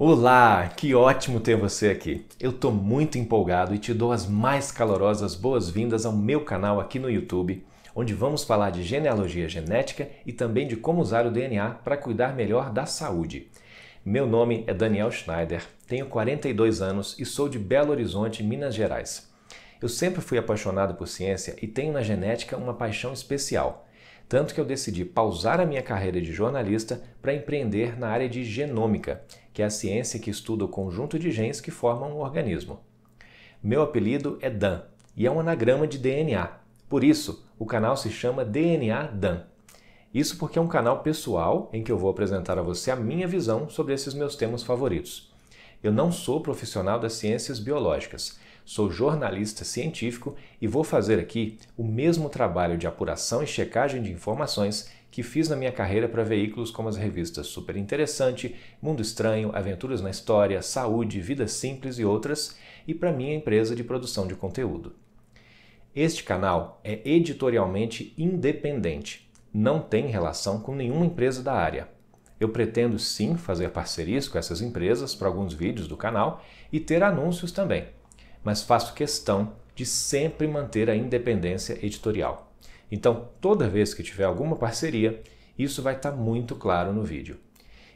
Olá, que ótimo ter você aqui. Eu tô muito empolgado e te dou as mais calorosas boas-vindas ao meu canal aqui no YouTube, onde vamos falar de genealogia genética e também de como usar o DNA para cuidar melhor da saúde. Meu nome é Daniel Schneider, tenho 42 anos e sou de Belo Horizonte, Minas Gerais. Eu sempre fui apaixonado por ciência e tenho na genética uma paixão especial. Tanto que eu decidi pausar a minha carreira de jornalista para empreender na área de genômica, que é a ciência que estuda o conjunto de genes que formam um organismo. Meu apelido é Dan e é um anagrama de DNA. Por isso, o canal se chama DNA Dan. Isso porque é um canal pessoal em que eu vou apresentar a você a minha visão sobre esses meus temas favoritos. Eu não sou profissional das ciências biológicas, sou jornalista científico e vou fazer aqui o mesmo trabalho de apuração e checagem de informações que fiz na minha carreira para veículos como as revistas Super Interessante, Mundo Estranho, Aventuras na História, Saúde, Vida Simples e outras, e para minha empresa de produção de conteúdo. Este canal é editorialmente independente, não tem relação com nenhuma empresa da área. Eu pretendo sim fazer parcerias com essas empresas para alguns vídeos do canal e ter anúncios também, mas faço questão de sempre manter a independência editorial. Então, toda vez que tiver alguma parceria, isso vai estar tá muito claro no vídeo.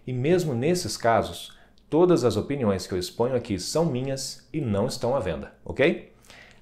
E mesmo nesses casos, todas as opiniões que eu exponho aqui são minhas e não estão à venda, ok?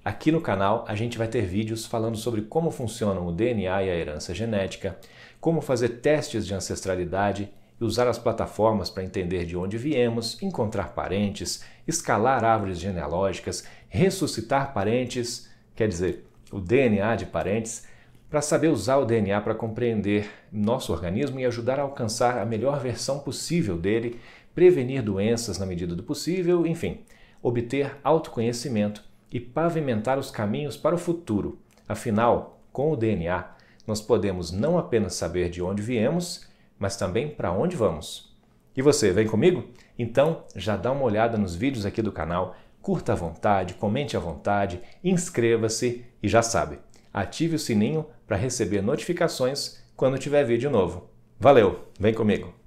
Aqui no canal a gente vai ter vídeos falando sobre como funcionam o DNA e a herança genética, como fazer testes de ancestralidade e usar as plataformas para entender de onde viemos, encontrar parentes, escalar árvores genealógicas, ressuscitar parentes, quer dizer, o DNA de parentes, para saber usar o DNA para compreender nosso organismo e ajudar a alcançar a melhor versão possível dele, prevenir doenças na medida do possível, enfim, obter autoconhecimento e pavimentar os caminhos para o futuro. Afinal, com o DNA, nós podemos não apenas saber de onde viemos, mas também para onde vamos. E você, vem comigo? Então já dá uma olhada nos vídeos aqui do canal, curta à vontade, comente à vontade, inscreva-se e já sabe, ative o sininho para receber notificações quando tiver vídeo novo. Valeu, vem comigo!